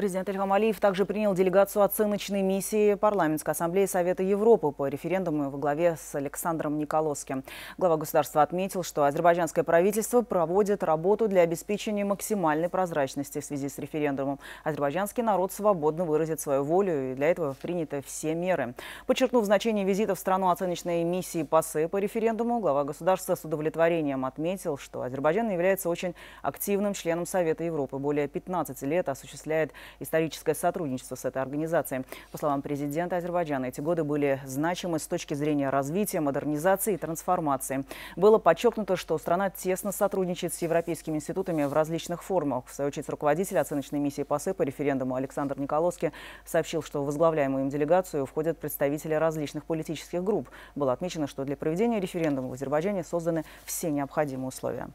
Президент Ильхам Алиев также принял делегацию оценочной миссии Парламентской ассамблеи Совета Европы по референдуму во главе с Александром Николоским. Глава государства отметил, что азербайджанское правительство проводит работу для обеспечения максимальной прозрачности в связи с референдумом. Азербайджанский народ свободно выразит свою волю, и для этого приняты все меры. Подчеркнув значение визита в страну оценочной миссии ПАСЕ по референдуму, глава государства с удовлетворением отметил, что Азербайджан является очень активным членом Совета Европы. Более 15 лет осуществляет историческое сотрудничество с этой организацией. По словам президента Азербайджана, эти годы были значимы с точки зрения развития, модернизации и трансформации. Было подчеркнуто, что страна тесно сотрудничает с европейскими институтами в различных формах. В свою очередь, руководитель оценочной миссии ПАСЭ по референдуму Александр Николовский сообщил, что в возглавляемую им делегацию входят представители различных политических групп. Было отмечено, что для проведения референдума в Азербайджане созданы все необходимые условия.